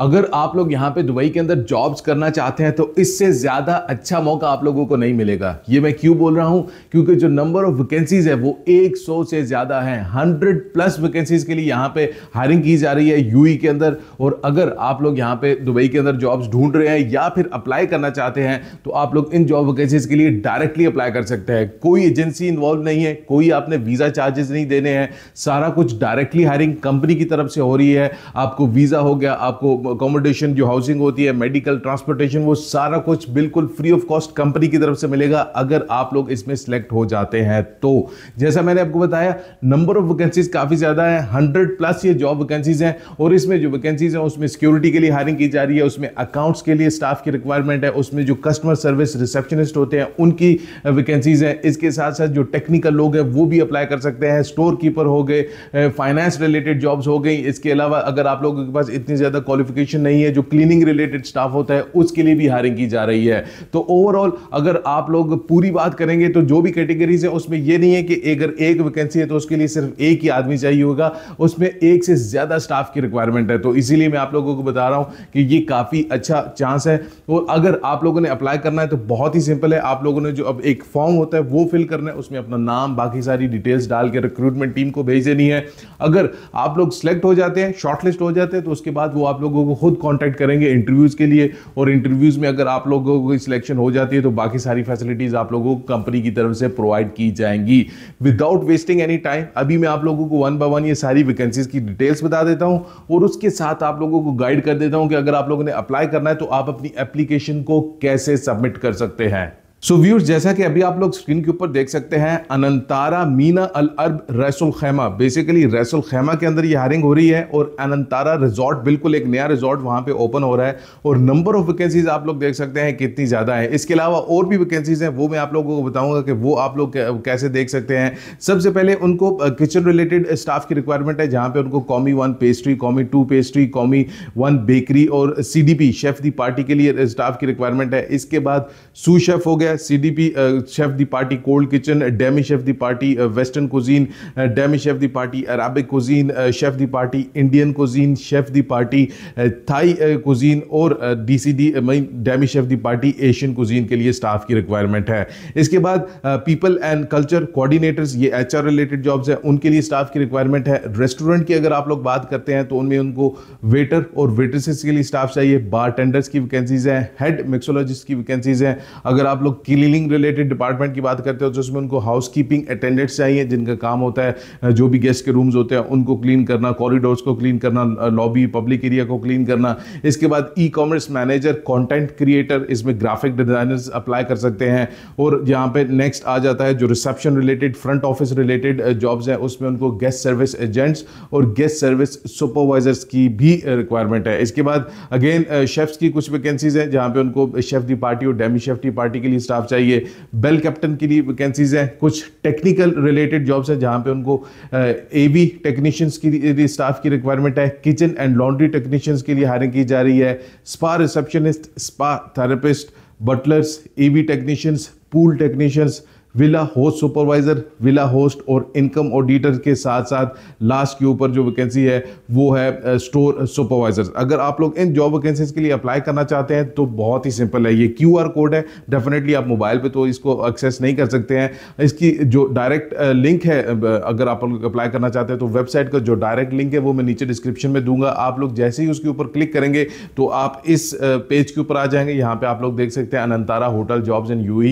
अगर आप लोग यहाँ पे दुबई के अंदर जॉब्स करना चाहते हैं तो इससे ज़्यादा अच्छा मौका आप लोगों को नहीं मिलेगा ये मैं क्यों बोल रहा हूँ क्योंकि जो नंबर ऑफ वैकेंसीज़ है वो 100 से ज़्यादा है 100 प्लस वैकेंसीज़ के लिए यहाँ पे हायरिंग की जा रही है यू e के अंदर और अगर आप लोग यहाँ पे दुबई के अंदर जॉब्स ढूंढ रहे हैं या फिर अप्लाई करना चाहते हैं तो आप लोग इन जॉब वैकेंसीज़ के लिए डायरेक्टली अप्लाई कर सकते हैं कोई एजेंसी इन्वॉल्व नहीं है कोई आपने वीज़ा चार्जेस नहीं देने हैं सारा कुछ डायरेक्टली हायरिंग कंपनी की तरफ से हो रही है आपको वीज़ा हो गया आपको अकोमोडेशन जो हाउसिंग होती है मेडिकल ट्रांसपोर्टेशन वो सारा कुछ बिल्कुल फ्री ऑफ कॉस्ट कंपनी की तरफ से मिलेगा अगर आप लोग इसमें सेलेक्ट हो जाते हैं तो जैसा मैंने आपको बताया नंबर ऑफ वैकेंसीज काफ़ी ज़्यादा है हंड्रेड प्लस ये जॉब वैकेंसीज हैं और इसमें जो वैकेंसीज हैं उसमें सिक्योरिटी के लिए हायरिंग की जा रही है उसमें अकाउंट्स के लिए स्टाफ की रिक्वायरमेंट है उसमें जो कस्टमर सर्विस रिसेप्शनिस्ट होते हैं उनकी वैकेंसीज हैं इसके साथ साथ जो टेक्निकल लोग हैं वो भी अप्लाई कर सकते हैं स्टोर कीपर हो गए फाइनेंस रिलेटेड जॉब्स हो गई इसके अलावा अगर आप लोगों के पास इतनी ज़्यादा क्वालिफिक क्वालिफिकेशन नहीं है जो क्लीनिंग रिलेटेड स्टाफ होता है उसके लिए भी हायरिंग की जा रही है तो ओवरऑल अगर आप लोग पूरी बात करेंगे तो जो भी कैटेगरीज है उसमें यह नहीं है कि अगर एक वैकेंसी है तो उसके लिए सिर्फ एक ही आदमी चाहिए होगा उसमें एक से ज़्यादा स्टाफ की रिक्वायरमेंट है तो इसीलिए मैं आप लोगों को बता रहा हूँ कि ये काफ़ी अच्छा चांस है और अगर आप लोगों ने अप्लाई करना है तो बहुत ही सिंपल है आप लोगों ने जो अब एक फॉर्म होता है वो फिल करना है उसमें अपना नाम बाकी सारी डिटेल्स डाल के रिक्रूटमेंट टीम को भेज देनी है अगर आप लोग सेलेक्ट हो जाते हैं शॉर्टलिस्ट हो जाते हैं तो उसके बाद वो आप लोगों लोगों को खुद कॉन्टैक्ट करेंगे इंटरव्यूज़ के लिए और इंटरव्यूज़ में अगर आप लोगों को सिलेक्शन हो जाती है तो बाकी सारी फैसिलिटीज़ आप लोगों को कंपनी की तरफ से प्रोवाइड की जाएंगी विदाउट वेस्टिंग एनी टाइम अभी मैं आप लोगों को वन बाय वन ये सारी वैकेंसीज़ की डिटेल्स बता देता हूँ और उसके साथ आप लोगों को गाइड कर देता हूँ कि अगर आप लोगों ने अप्लाई करना है तो आप अपनी एप्लीकेशन को कैसे सबमिट कर सकते हैं सो so व्यूर्स जैसा कि अभी आप लोग स्क्रीन के ऊपर देख सकते हैं Anantara Mina Al Arab Ras Al Khaimah basically Ras Al Khaimah के अंदर ये हायरिंग हो रही है और अनंतारा रिजॉर्ट बिल्कुल एक नया रिजॉर्ट वहाँ पे ओपन हो रहा है और नंबर ऑफ वैकेंसीज आप लोग देख सकते हैं कितनी ज़्यादा है इसके अलावा और भी वैकेंसीज हैं वो मैं आप लोगों को बताऊँगा कि वो आप लोग कैसे देख सकते हैं सबसे पहले उनको किचन रिलेटेड स्टाफ की रिक्वायरमेंट है जहाँ पर उनको commis one pastry commis two pastry commis one bakery और सी शेफ़ दी पार्टी के लिए स्टाफ की रिक्वायरमेंट है इसके बाद सू शेफ़ हो गया है CDP chef de party cold kitchen demi chef de party western cuisine demi chef de party Arabic cuisine chef de party Indian cuisine chef de party Thai cuisine और DCD C demi chef de party Asian cuisine के लिए staff की requirement है इसके बाद people and culture coordinators ये H related jobs हैं उनके लिए स्टाफ की रिक्वायरमेंट है रेस्टोरेंट की अगर आप लोग बात करते हैं तो उनमें उनको वेटर और वेटरसेस के लिए स्टाफ चाहिए बार की वैकेंसीज हैं हेड मिक्सोलॉजिस्ट की वैकेंसीज हैं अगर आप लोग क्लीनिंग रिलेटेड डिपार्टमेंट की बात करते हो तो उसमें उनको हाउस कीपिंग अटेंडेंट्स चाहिए जिनका काम होता है जो भी गेस्ट के रूम्स होते हैं उनको क्लीन करना कॉरिडोर्स को क्लीन करना लॉबी पब्लिक एरिया को क्लीन करना इसके बाद e commerce manager content creator इसमें ग्राफिक डिजाइनर्स अप्लाई कर सकते हैं और यहाँ पे नेक्स्ट आ जाता है जो reception related front office related jobs हैं उसमें उनको गेस्ट सर्विस एजेंट्स और गेस्ट सर्विस सुपरवाइजर्स की भी रिक्वायरमेंट है इसके बाद अगेन शेफ्स की कुछ वैकेंसीज हैं जहाँ पे उनको शेफ दी पार्टी और डेमी शेफ दी पार्टी के लिए स्टाफ चाहिए बेल कैप्टन के लिए वैकेंसीज़ हैं कुछ टेक्निकल रिलेटेड जॉब्स हैं जहाँ पे उनको ए बी टेक्नीशियंस की लिए स्टाफ की रिक्वायरमेंट है किचन एंड लॉन्ड्री टेक्नीशियंस के लिए हायरिंग की जा रही है spa receptionist spa therapist butlers A V technicians pool technicians villa host supervisor villa host और इनकम ऑडिटर के साथ साथ लास्ट के ऊपर जो वैकेंसी है वो है स्टोर सुपरवाइज़र अगर आप लोग इन जॉब वैकेंसीज के लिए अप्लाई करना चाहते हैं तो बहुत ही सिंपल है ये क्यू कोड है डेफिनेटली आप मोबाइल पर तो इसको एक्सेस नहीं कर सकते हैं इसकी जो डायरेक्ट लिंक है अगर आप लोग अप्लाई करना चाहते हैं तो वेबसाइट का जो डायरेक्ट लिंक है वो मैं नीचे डिस्क्रिप्शन में दूंगा आप लोग जैसे ही उसके ऊपर क्लिक करेंगे तो आप इस पेज के ऊपर आ जाएंगे यहाँ पे आप लोग देख सकते हैं Anantara hotel jobs in U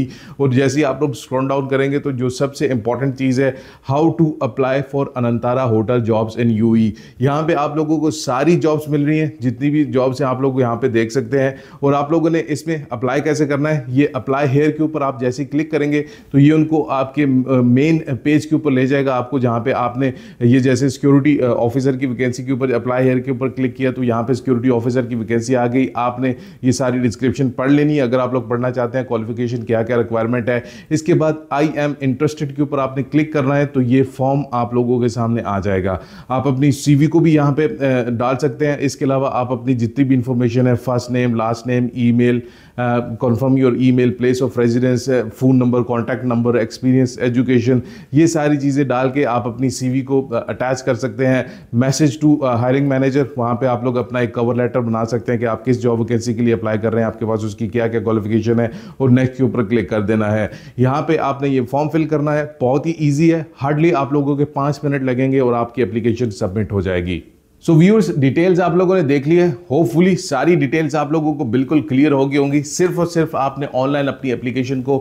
और जैसे ही आप लोग स्क्रॉन फाउंड आउट करेंगे तो जो सबसे इंपॉर्टेंट चीज़ है how to apply for Anantara hotel jobs in U E यहाँ पर आप लोगों को सारी जॉब्स मिल रही हैं जितनी भी जॉब्स हैं आप लोग यहाँ पर देख सकते हैं और आप लोगों ने इसमें अप्लाई कैसे करना है ये अप्लाई हेयर के ऊपर आप जैसे क्लिक करेंगे तो ये उनको आपके मेन पेज के ऊपर ले जाएगा आपको जहाँ पर आपने ये जैसे सिक्योरिटी ऑफिसर की वैकेंसी के ऊपर अप्लाई हेयर के ऊपर क्लिक किया तो यहाँ पर सिक्योरिटी ऑफिसर की वैकेंसी आ गई आपने ये सारी डिस्क्रिप्शन पढ़ लेनी है अगर आप लोग पढ़ना चाहते हैं क्वालिफिकेशन क्या क्या रिक्वायरमेंट है इसके बाद आई एम इंटरेस्टेड के ऊपर आपने क्लिक करना है तो ये फॉर्म आप लोगों के सामने आ जाएगा आप अपनी सीवी को भी यहाँ पे डाल सकते हैं इसके अलावा आप अपनी जितनी भी इंफॉर्मेशन है first name last name email confirm your email place of residence phone number contact number experience education ये सारी चीज़ें डाल के आप अपनी सीवी को अटैच कर सकते हैं मैसेज टू हायरिंग मैनेजर वहाँ पर आप लोग अपना एक कवर लेटर बना सकते हैं कि आप किस जॉब वैकेंसी के लिए अप्लाई कर रहे हैं आपके पास उसकी क्या क्या क्वालिफिकेशन है और नेक्स्ट के ऊपर क्लिक कर देना है यहाँ पर आप आपने ये फॉर्म फिल करना है बहुत ही ईजी है हार्डली आप लोगों के पाँच मिनट लगेंगे और आपकी एप्लीकेशन सबमिट हो जाएगी सो व्यूअर्स डिटेल्स आप लोगों ने देख ली है होपफुली सारी डिटेल्स आप लोगों को बिल्कुल क्लियर होगी होंगी सिर्फ और सिर्फ आपने ऑनलाइन अपनी एप्लीकेशन को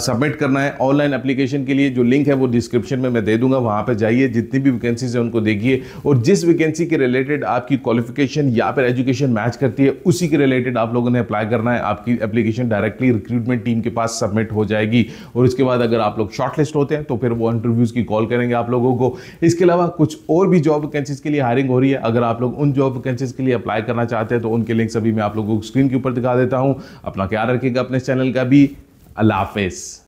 सबमिट करना है ऑनलाइन एप्लीकेशन के लिए जो लिंक है वो डिस्क्रिप्शन में मैं दे दूंगा वहाँ पर जाइए जितनी भी वैकेंसीज है उनको देखिए और जिस वैकेंसी के रिलेटेड आपकी क्वालिफिकेशन या फिर एजुकेशन मैच करती है उसी के रिलेटेड आप लोगों ने अप्लाई करना है आपकी एप्लीकेशन डायरेक्टली रिक्रूटमेंट टीम के पास सबमिट हो जाएगी और उसके बाद अगर आप लोग शॉर्टलिस्ट होते हैं तो फिर वो इंटरव्यूज़ की कॉल करेंगे आप लोगों को इसके अलावा कुछ और भी जॉब वैकेंसीज के लिए हायरिंग हो रही है अगर आप लोग उन जॉब वैकेंसीज के लिए अप्लाई करना चाहते हैं तो उनके लिंक सभी मैं आप लोगों को स्क्रीन के ऊपर दिखा देता हूँ अपना ख्याल रखिएगा अपने चैनल का भी अल्लाह हाफिज़